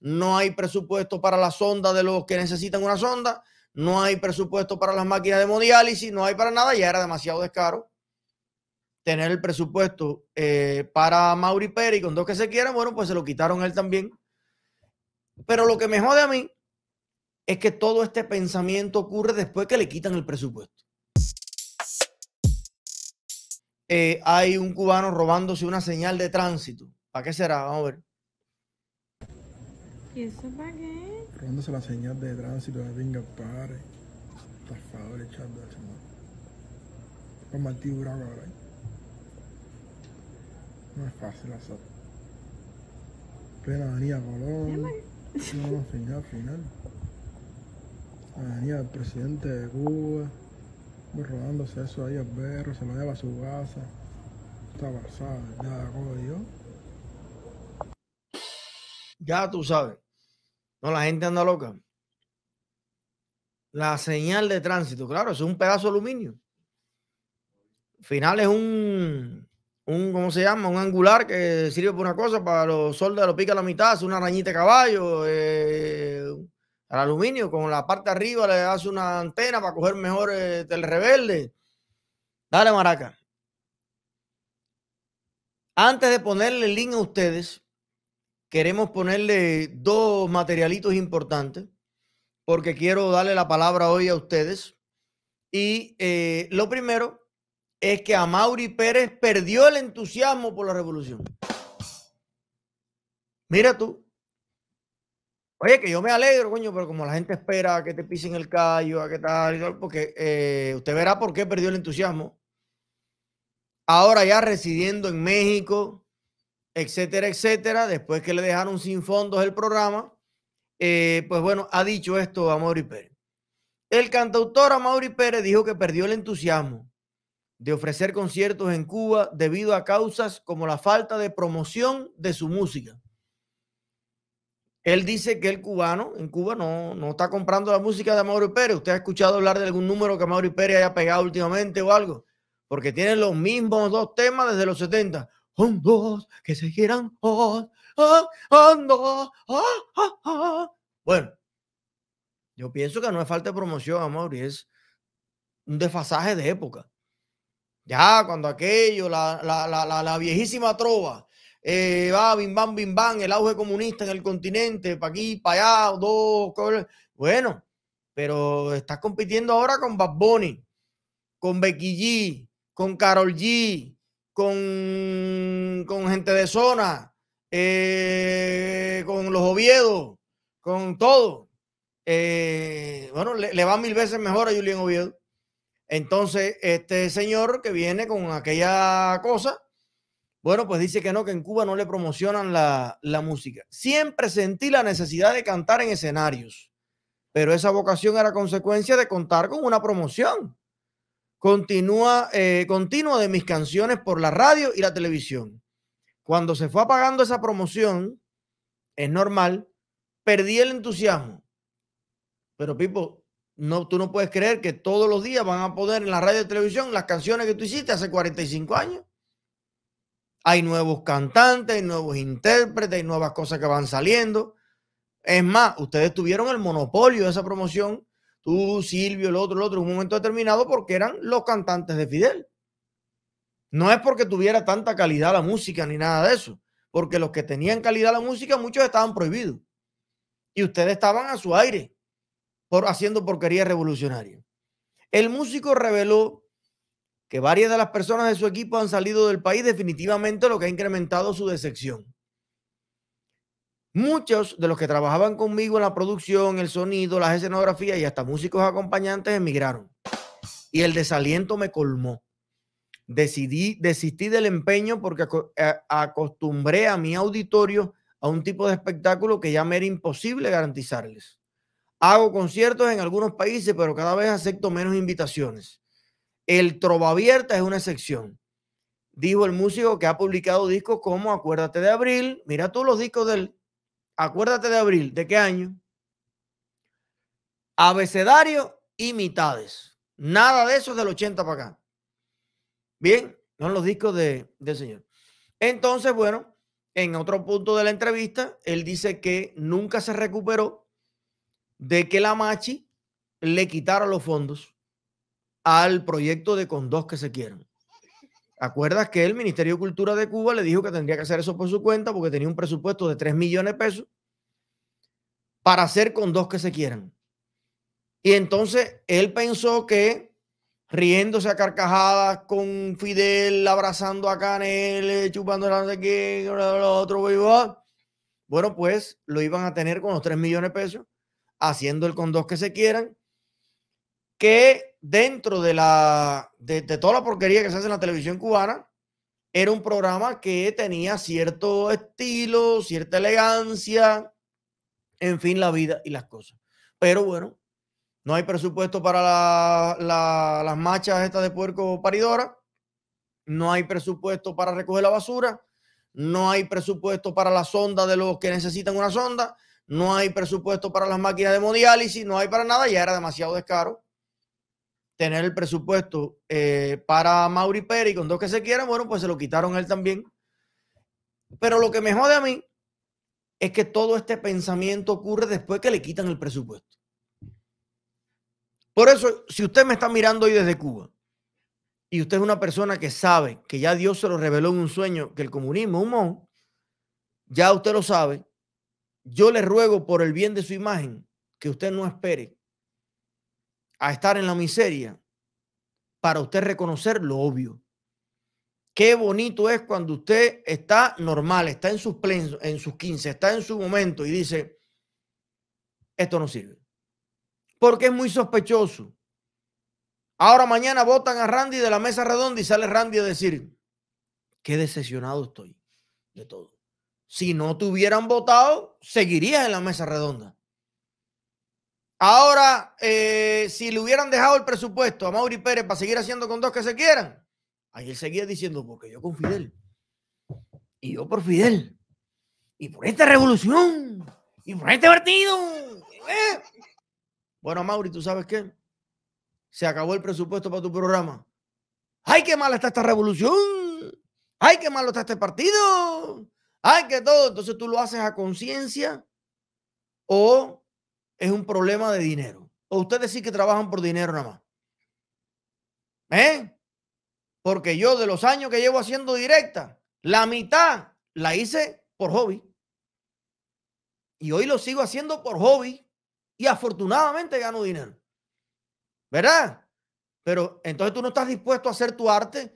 no hay presupuesto para la sonda de los que necesitan una sonda, no hay presupuesto para las máquinas de hemodiálisis, no hay para nada, ya era demasiado descaro tener el presupuesto eh, para Mauri Pérez con dos que se quieran, bueno, pues se lo quitaron él también. Pero lo que me jode a mí es que todo este pensamiento ocurre después que le quitan el presupuesto. Eh, hay un cubano robándose una señal de tránsito. ¿Para qué será? Vamos a ver. ¿Y eso para qué? Robándose la señal de tránsito de Pinga Padre. echando chat de la Con Martí tiburón ahora. ¿eh? No es fácil hacer. Plena Avenida Colón. No, no, final, final. Avenida del presidente de Cuba. rodándose eso ahí al perro, se lo lleva a su casa. Está pasada, ya, como yo. Ya tú sabes. No, la gente anda loca. La señal de tránsito, claro, es un pedazo de aluminio. Al final es un, un, ¿cómo se llama? Un angular que sirve para una cosa, para los soldados lo pica a la mitad, Es una arañita de caballo, eh, al aluminio, con la parte arriba le hace una antena para coger mejor eh, el rebelde. Dale, maraca. Antes de ponerle el link a ustedes, queremos ponerle dos materialitos importantes porque quiero darle la palabra hoy a ustedes. Y eh, lo primero es que a Mauri Pérez perdió el entusiasmo por la revolución. Mira tú. Oye, que yo me alegro, coño, pero como la gente espera que te pisen el callo, a que tal, porque eh, usted verá por qué perdió el entusiasmo. Ahora ya residiendo en México, etcétera, etcétera, después que le dejaron sin fondos el programa, eh, pues bueno, ha dicho esto a Mauri Pérez. El cantautor Amauri Pérez dijo que perdió el entusiasmo de ofrecer conciertos en Cuba debido a causas como la falta de promoción de su música. Él dice que el cubano en Cuba no, está comprando la música de Mauri Pérez. ¿Usted ha escuchado hablar de algún número que Mauri Pérez haya pegado últimamente o algo? Porque tienen los mismos dos temas desde los 70 hondos que se giran, oh, oh, oh, Bueno, yo pienso que no es falta promoción, amor, es un desfasaje de época. Ya cuando aquello, la, la, viejísima trova, eh, va, bim, bam, bim, bam, el auge comunista en el continente, para aquí, para allá, dos, bueno, pero estás compitiendo ahora con Bad Bunny, con Becky G, con Carol G, con, gente de zona, eh, con los Oviedo, con todo. Eh, bueno, le, va mil veces mejor a Julián Oviedo. Entonces, este señor que viene con aquella cosa, bueno, pues dice que no, que en Cuba no le promocionan la, la música. Siempre sentí la necesidad de cantar en escenarios, pero esa vocación era consecuencia de contar con una promoción continúa, eh, continua de mis canciones por la radio y la televisión. Cuando se fue apagando esa promoción, es normal, perdí el entusiasmo. Pero Pipo, no, tú no puedes creer que todos los días van a poder en la radio y televisión las canciones que tú hiciste hace 45 años. Hay nuevos cantantes, hay nuevos intérpretes, hay nuevas cosas que van saliendo. Es más, ustedes tuvieron el monopolio de esa promoción tú, Silvio, el otro, el otro, en un momento determinado porque eran los cantantes de Fidel. No es porque tuviera tanta calidad la música ni nada de eso, porque los que tenían calidad la música, muchos estaban prohibidos. Y ustedes estaban a su aire por, haciendo porquería revolucionaria. El músico reveló que varias de las personas de su equipo han salido del país, definitivamente lo que ha incrementado su decepción. Muchos de los que trabajaban conmigo en la producción, el sonido, las escenografías y hasta músicos acompañantes emigraron. Y el desaliento me colmó. Decidí, desistí del empeño porque eh, acostumbré a mi auditorio a un tipo de espectáculo que ya me era imposible garantizarles. Hago conciertos en algunos países, pero cada vez acepto menos invitaciones. El Trova Abierta es una excepción. Dijo el músico que ha publicado discos como Acuérdate de Abril, mira tú los discos del acuérdate de abril, ¿de qué año? Abecedario y mitades. Nada de eso es del 80 para acá. Bien, son los discos de, del señor. Entonces, bueno, en otro punto de la entrevista, él dice que nunca se recuperó de que la Machi le quitara los fondos al proyecto de con dos que se quieran acuerdas que el Ministerio de Cultura de Cuba le dijo que tendría que hacer eso por su cuenta porque tenía un presupuesto de 3 millones de pesos para hacer con dos que se quieran? Y entonces él pensó que riéndose a carcajadas con Fidel, abrazando a Canel, chupando la no sé otro, bueno, pues lo iban a tener con los 3 millones de pesos, haciendo el con dos que se quieran, que dentro de, la, de, toda la porquería que se hace en la televisión cubana, era un programa que tenía cierto estilo, cierta elegancia, en fin, la vida y las cosas. Pero bueno, no hay presupuesto para las machas estas de puerco paridora, no hay presupuesto para recoger la basura, no hay presupuesto para la sonda de los que necesitan una sonda, no hay presupuesto para las máquinas de hemodiálisis, no hay para nada, ya era demasiado descaro tener el presupuesto eh, para Mauri Pérez, con dos que se quieran, bueno, pues se lo quitaron él también. Pero lo que me jode a mí es que todo este pensamiento ocurre después que le quitan el presupuesto. Por eso, si usted me está mirando hoy desde Cuba y usted es una persona que sabe que ya Dios se lo reveló en un sueño, que el comunismo es un mon, ya usted lo sabe, yo le ruego por el bien de su imagen que usted no espere a estar en la miseria para usted reconocer lo obvio. Qué bonito es cuando usted está normal, está en sus, plenos, en sus 15, está en su momento y dice, esto no sirve. Porque es muy sospechoso. Ahora mañana votan a Randy de la mesa redonda y sale Randy a decir, qué decepcionado estoy de todo. Si no te hubieran votado, seguiría en la mesa redonda. Ahora, eh, si le hubieran dejado el presupuesto a Mauri Pérez para seguir haciendo con dos que se quieran, ahí él seguía diciendo, porque yo con Fidel, y yo por Fidel, y por esta revolución, y por este partido. ¿Eh? Bueno, Mauri, ¿tú sabes qué? Se acabó el presupuesto para tu programa. ¡Ay, qué mala está esta revolución! ¡Ay, qué malo está este partido! ¡Ay, qué todo! Entonces tú lo haces a conciencia o es un problema de dinero. O ustedes sí que trabajan por dinero nada más. ¿Eh? Porque yo de los años que llevo haciendo directa, la mitad la hice por hobby. Y hoy lo sigo haciendo por hobby y afortunadamente gano dinero. ¿Verdad? Pero entonces tú no estás dispuesto a hacer tu arte,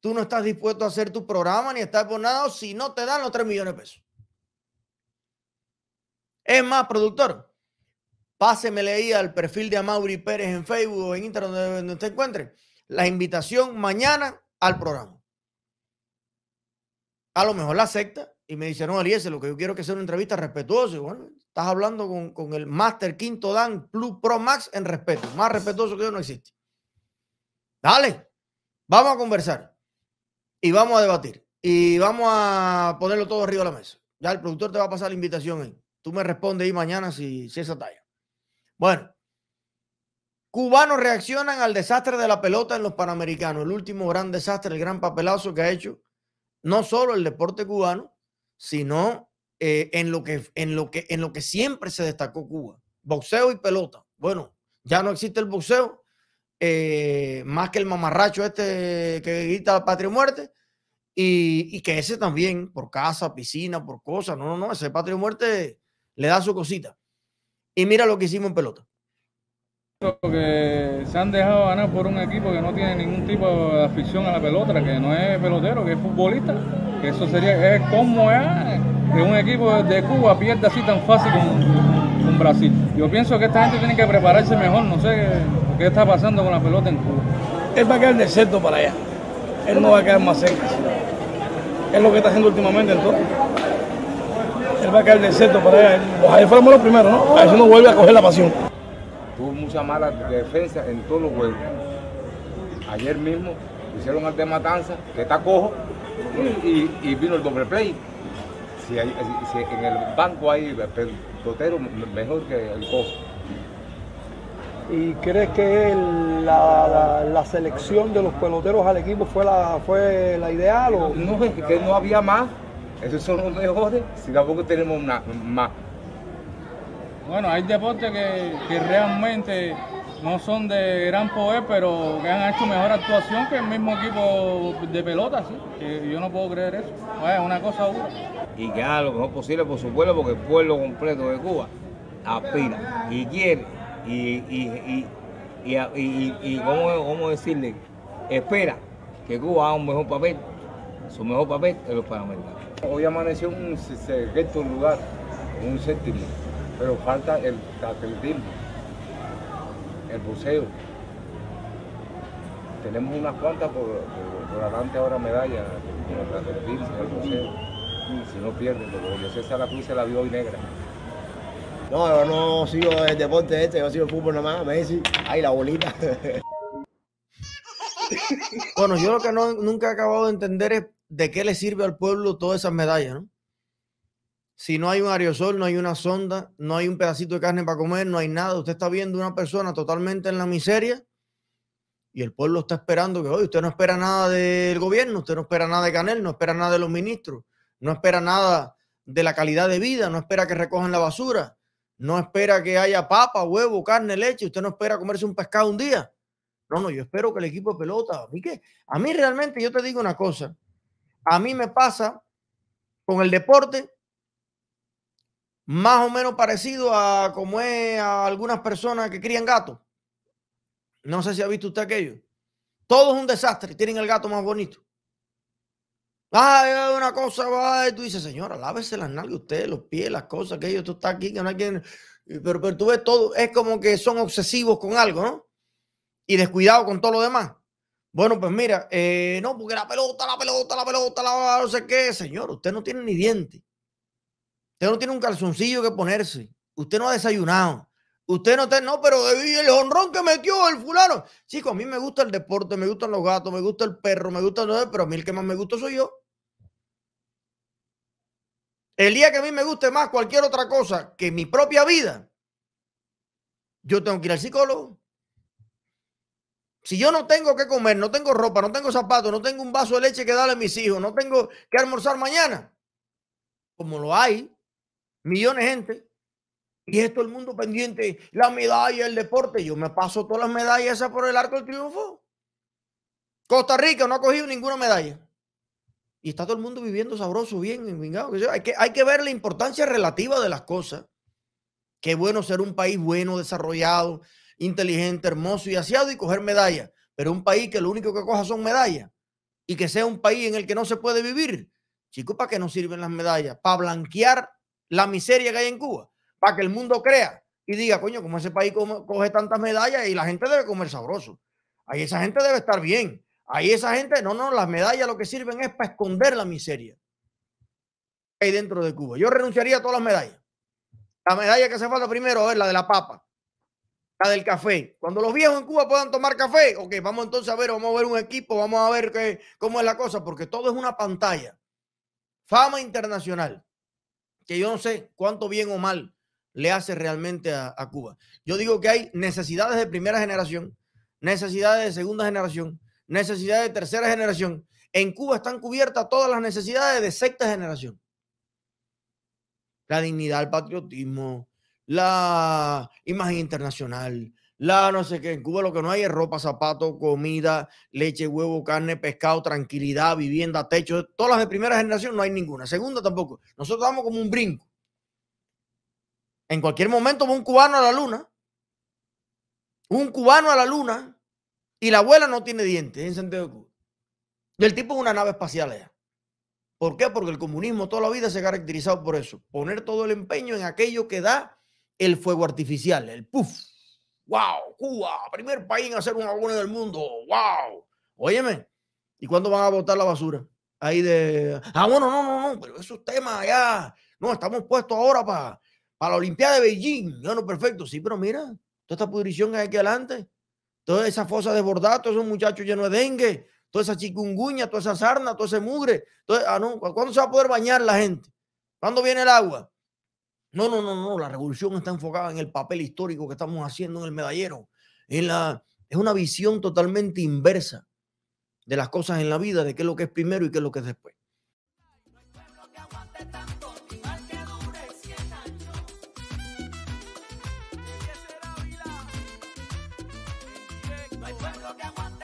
tú no estás dispuesto a hacer tu programa ni estar por nada si no te dan los 3 millones de pesos. Es más, productor, me leía al perfil de Amaury Pérez en Facebook o en Instagram, donde, te usted encuentre, la invitación mañana al programa. A lo mejor la acepta y me dice, no, Aliese, lo que yo quiero es que sea una entrevista respetuosa. bueno, estás hablando con, el Master Quinto Dan Plus Pro Max en respeto. Más respetuoso que yo no existe. Dale, vamos a conversar y vamos a debatir y vamos a ponerlo todo arriba de la mesa. Ya el productor te va a pasar la invitación ahí. Tú me respondes ahí mañana si, si esa talla. Bueno, cubanos reaccionan al desastre de la pelota en los Panamericanos, el último gran desastre, el gran papelazo que ha hecho no solo el deporte cubano, sino eh, en, lo que, en, lo que, en lo que siempre se destacó Cuba, boxeo y pelota. Bueno, ya no existe el boxeo, eh, más que el mamarracho este que grita patria muerte, y, que ese también, por casa, piscina, por cosas, no, no, no, ese patria muerte le da su cosita. Y mira lo que hicimos en pelota. Que se han dejado ganar por un equipo que no tiene ningún tipo de afición a la pelota, que no es pelotero, que es futbolista. eso sería, es como es que un equipo de Cuba pierda así tan fácil como un Brasil. Yo pienso que esta gente tiene que prepararse mejor, no sé qué está pasando con la pelota en Cuba. Él va a quedar desierto para allá. Él no va a quedar más cerca. Es lo que está haciendo últimamente entonces él va a caer del seto para allá. Ojalá fuéramos los primeros, ¿no? A eso no vuelve a coger la pasión. Tuvo mucha mala defensa en todos los juegos. Ayer mismo hicieron al de Matanza, que está cojo, y, vino el doble play. Si, en el banco hay pelotero mejor que el cojo. ¿Y crees que la, selección de los peloteros al equipo fue la, fue la ideal? O? No, que no había más. Esos son los mejores, si tampoco tenemos una, más. Bueno, hay deportes que, realmente no son de gran poder, pero que han hecho mejor actuación que el mismo equipo de pelota, yo no puedo creer eso. es una cosa dura. Y que haga lo mejor posible por su pueblo, porque el pueblo completo de Cuba aspira y quiere y, y, cómo decirle, espera que Cuba haga un mejor papel su mejor papel es los Panamericanos. Hoy amaneció un sexto lugar, un séptimo, pero falta el atletismo, el buceo. Tenemos unas cuantas por, por, adelante ahora medallas, el atletismo, el buceo. Si no pierden, porque que la Cruz se la vio hoy negra. No, yo no sigo el deporte este, yo sigo el fútbol nomás, me Messi, ahí la bolita. bueno, yo lo que no, nunca he acabado de entender es de qué le sirve al pueblo todas esas medallas, ¿no? Si no hay un aerosol, no hay una sonda, no hay un pedacito de carne para comer, no hay nada. Usted está viendo una persona totalmente en la miseria y el pueblo está esperando que hoy usted no espera nada del gobierno, usted no espera nada de Canel, no espera nada de los ministros, no espera nada de la calidad de vida, no espera que recojan la basura, no espera que haya papa, huevo, carne, leche, usted no espera comerse un pescado un día. No, no, yo espero que el equipo de pelota. A mí realmente, yo te digo una cosa. A mí me pasa con el deporte más o menos parecido a como es a algunas personas que crían gatos. No sé si ha visto usted aquello. Todo es un desastre. Tienen el gato más bonito. Ah, una cosa va. tú dices, señora, lávese las nalgas usted, los pies, las cosas, ellos. Tú estás aquí, que no hay quien. Pero, pero tú ves todo. Es como que son obsesivos con algo, ¿no? y descuidado con todo lo demás. Bueno, pues mira, eh, no, porque la pelota, la pelota, la pelota, la no sé qué, señor, usted no tiene ni diente. Usted no tiene un calzoncillo que ponerse. Usted no ha desayunado. Usted no está, no, pero el honrón que metió el fulano. Chico, a mí me gusta el deporte, me gustan los gatos, me gusta el perro, me gusta el pero a mí el que más me gusta soy yo. El día que a mí me guste más cualquier otra cosa que mi propia vida, yo tengo que ir al psicólogo. Si yo no tengo que comer, no tengo ropa, no tengo zapatos, no tengo un vaso de leche que darle a mis hijos, no tengo que almorzar mañana, como lo hay, millones de gente, y esto el mundo pendiente, la medalla, el deporte, yo me paso todas las medallas esas por el arco del triunfo. Costa Rica no ha cogido ninguna medalla. Y está todo el mundo viviendo sabroso, bien, vingado. Hay que, hay que ver la importancia relativa de las cosas. Qué bueno ser un país bueno, desarrollado, inteligente, hermoso y aseado y coger medallas. Pero un país que lo único que coja son medallas y que sea un país en el que no se puede vivir. Chicos, ¿para qué no sirven las medallas? Para blanquear la miseria que hay en Cuba, para que el mundo crea y diga, coño, como ese país coge tantas medallas y la gente debe comer sabroso. Ahí esa gente debe estar bien. Ahí esa gente, no, no, las medallas lo que sirven es para esconder la miseria que dentro de Cuba. Yo renunciaría a todas las medallas. La medalla que se falta primero es la de la papa del café. Cuando los viejos en Cuba puedan tomar café, ok, vamos entonces a ver, vamos a ver un equipo, vamos a ver qué, cómo es la cosa, porque todo es una pantalla. Fama internacional, que yo no sé cuánto bien o mal le hace realmente a Cuba. Yo digo que hay necesidades de primera generación, necesidades de segunda generación, necesidades de tercera generación. En Cuba están cubiertas todas las necesidades de sexta generación. La dignidad, el patriotismo, la imagen internacional, la no sé qué. En Cuba lo que no hay es ropa, zapatos, comida, leche, huevo, carne, pescado, tranquilidad, vivienda, techo. Todas las de primera generación no hay ninguna. Segunda tampoco. Nosotros vamos como un brinco. En cualquier momento va un cubano a la luna. Un cubano a la luna. Y la abuela no tiene dientes en sentido de Cuba. Y el tipo es una nave espacial ¿Por qué? Porque el comunismo toda la vida se ha caracterizado por eso. Poner todo el empeño en aquello que da el fuego artificial, el puff. ¡Wow! Cuba, primer país en hacer un abono del mundo. ¡Wow! Óyeme, ¿y cuándo van a botar la basura? Ahí de. Ah, bueno, no, no, no, pero esos temas ya. No, estamos puestos ahora para para la Olimpiada de Beijing. No, no, perfecto. Sí, pero mira, toda esta pudrición que hay aquí adelante, toda esa fosa desbordada, todos esos muchachos llenos de dengue, toda esa chikunguña, toda esa sarna, todo ese mugre. entonces Ah, no, ¿cuándo se va a poder bañar la gente? ¿Cuándo viene el agua? No, no, no, no, la revolución está enfocada en el papel histórico que estamos haciendo en el medallero. En la, es una visión totalmente inversa de las cosas en la vida, de qué es lo que es primero y qué es lo que es después.